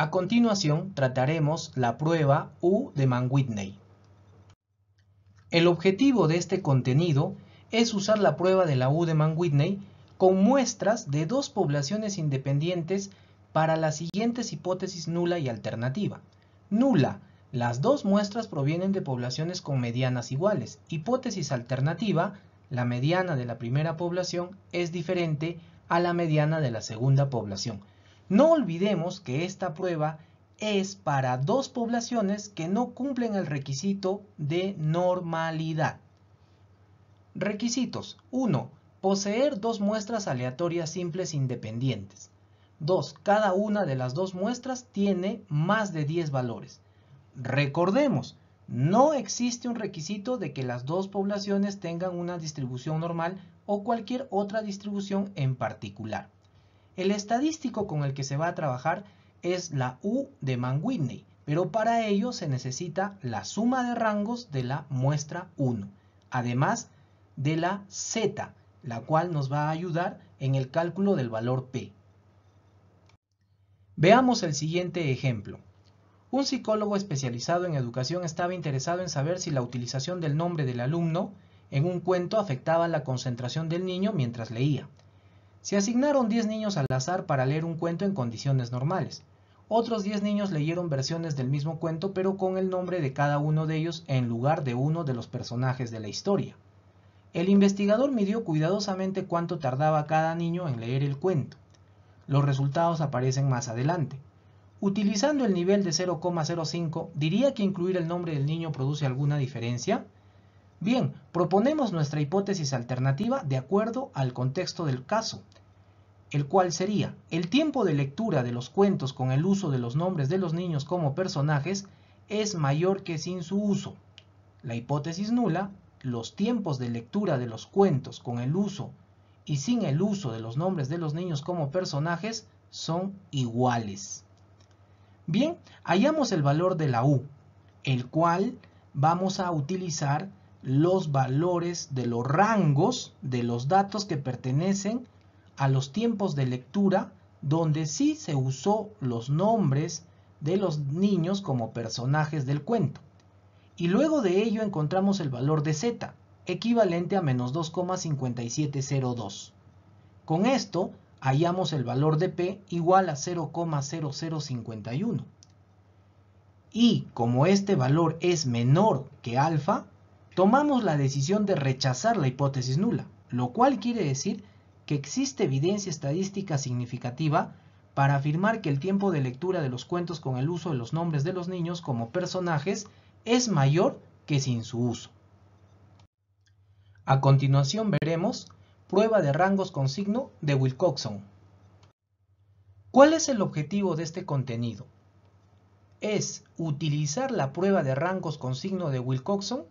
A continuación trataremos la prueba U de Mann-Whitney. El objetivo de este contenido es usar la prueba de la U de Mann-Whitney con muestras de dos poblaciones independientes para las siguientes hipótesis nula y alternativa. Nula, las dos muestras provienen de poblaciones con medianas iguales. Hipótesis alternativa, la mediana de la primera población es diferente a la mediana de la segunda población. No olvidemos que esta prueba es para dos poblaciones que no cumplen el requisito de normalidad. Requisitos 1. Poseer dos muestras aleatorias simples independientes. 2. Cada una de las dos muestras tiene más de 10 valores. Recordemos, no existe un requisito de que las dos poblaciones tengan una distribución normal o cualquier otra distribución en particular. El estadístico con el que se va a trabajar es la U de Mann-Whitney, pero para ello se necesita la suma de rangos de la muestra 1, además de la Z, la cual nos va a ayudar en el cálculo del valor P. Veamos el siguiente ejemplo. Un psicólogo especializado en educación estaba interesado en saber si la utilización del nombre del alumno en un cuento afectaba la concentración del niño mientras leía. Se asignaron 10 niños al azar para leer un cuento en condiciones normales. Otros 10 niños leyeron versiones del mismo cuento pero con el nombre de cada uno de ellos en lugar de uno de los personajes de la historia. El investigador midió cuidadosamente cuánto tardaba cada niño en leer el cuento. Los resultados aparecen más adelante. Utilizando el nivel de 0,05, ¿diría que incluir el nombre del niño produce alguna diferencia? Bien, proponemos nuestra hipótesis alternativa de acuerdo al contexto del caso, el cual sería el tiempo de lectura de los cuentos con el uso de los nombres de los niños como personajes es mayor que sin su uso. La hipótesis nula, los tiempos de lectura de los cuentos con el uso y sin el uso de los nombres de los niños como personajes son iguales. Bien, hallamos el valor de la U, el cual vamos a utilizar los valores de los rangos de los datos que pertenecen a los tiempos de lectura donde sí se usó los nombres de los niños como personajes del cuento. Y luego de ello encontramos el valor de z, equivalente a menos 2,5702. Con esto hallamos el valor de p igual a 0,0051. Y como este valor es menor que alfa, tomamos la decisión de rechazar la hipótesis nula, lo cual quiere decir que existe evidencia estadística significativa para afirmar que el tiempo de lectura de los cuentos con el uso de los nombres de los niños como personajes es mayor que sin su uso. A continuación veremos prueba de rangos con signo de Wilcoxon. ¿Cuál es el objetivo de este contenido? Es utilizar la prueba de rangos con signo de Wilcoxon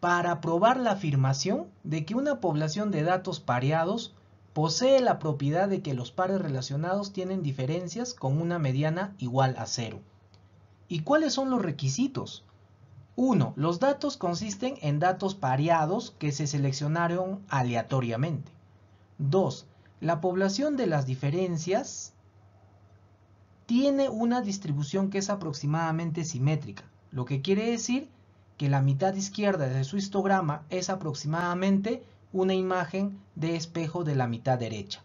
para probar la afirmación de que una población de datos pareados posee la propiedad de que los pares relacionados tienen diferencias con una mediana igual a cero. ¿Y cuáles son los requisitos? 1. Los datos consisten en datos pareados que se seleccionaron aleatoriamente. 2. La población de las diferencias tiene una distribución que es aproximadamente simétrica, lo que quiere decir que la mitad izquierda de su histograma es aproximadamente una imagen de espejo de la mitad derecha.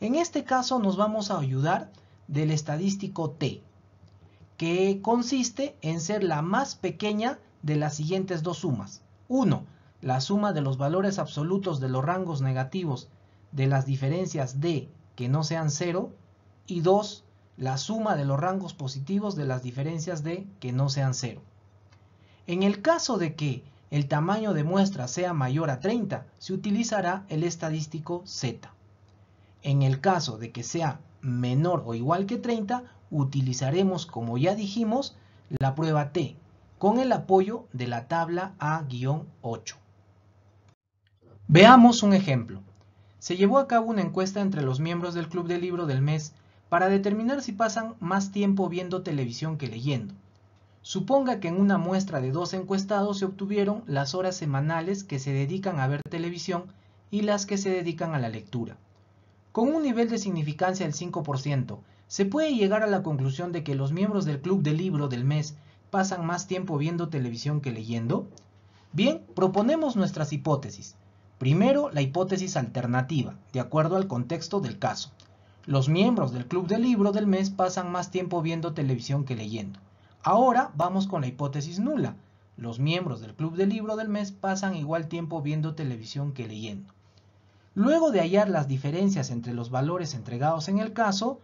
En este caso nos vamos a ayudar del estadístico T, que consiste en ser la más pequeña de las siguientes dos sumas. 1. La suma de los valores absolutos de los rangos negativos de las diferencias D que no sean 0 y 2. La suma de los rangos positivos de las diferencias D que no sean 0. En el caso de que el tamaño de muestra sea mayor a 30, se utilizará el estadístico Z. En el caso de que sea menor o igual que 30, utilizaremos, como ya dijimos, la prueba T, con el apoyo de la tabla A-8. Veamos un ejemplo. Se llevó a cabo una encuesta entre los miembros del Club del Libro del mes para determinar si pasan más tiempo viendo televisión que leyendo. Suponga que en una muestra de dos encuestados se obtuvieron las horas semanales que se dedican a ver televisión y las que se dedican a la lectura. Con un nivel de significancia del 5%, se puede llegar a la conclusión de que los miembros del club del libro del mes pasan más tiempo viendo televisión que leyendo? Bien, proponemos nuestras hipótesis. Primero, la hipótesis alternativa, de acuerdo al contexto del caso. Los miembros del club del libro del mes pasan más tiempo viendo televisión que leyendo. Ahora vamos con la hipótesis nula. Los miembros del club del libro del mes pasan igual tiempo viendo televisión que leyendo. Luego de hallar las diferencias entre los valores entregados en el caso,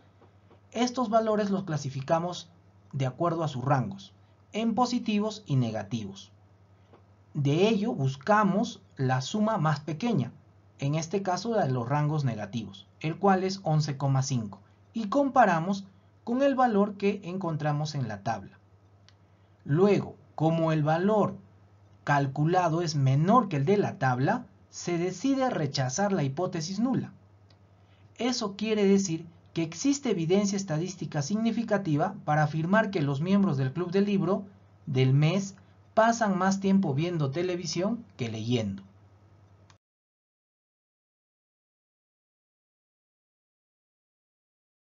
estos valores los clasificamos de acuerdo a sus rangos, en positivos y negativos. De ello buscamos la suma más pequeña, en este caso la de los rangos negativos, el cual es 11,5, y comparamos con el valor que encontramos en la tabla. Luego, como el valor calculado es menor que el de la tabla, se decide rechazar la hipótesis nula. Eso quiere decir que existe evidencia estadística significativa para afirmar que los miembros del club del libro del mes pasan más tiempo viendo televisión que leyendo.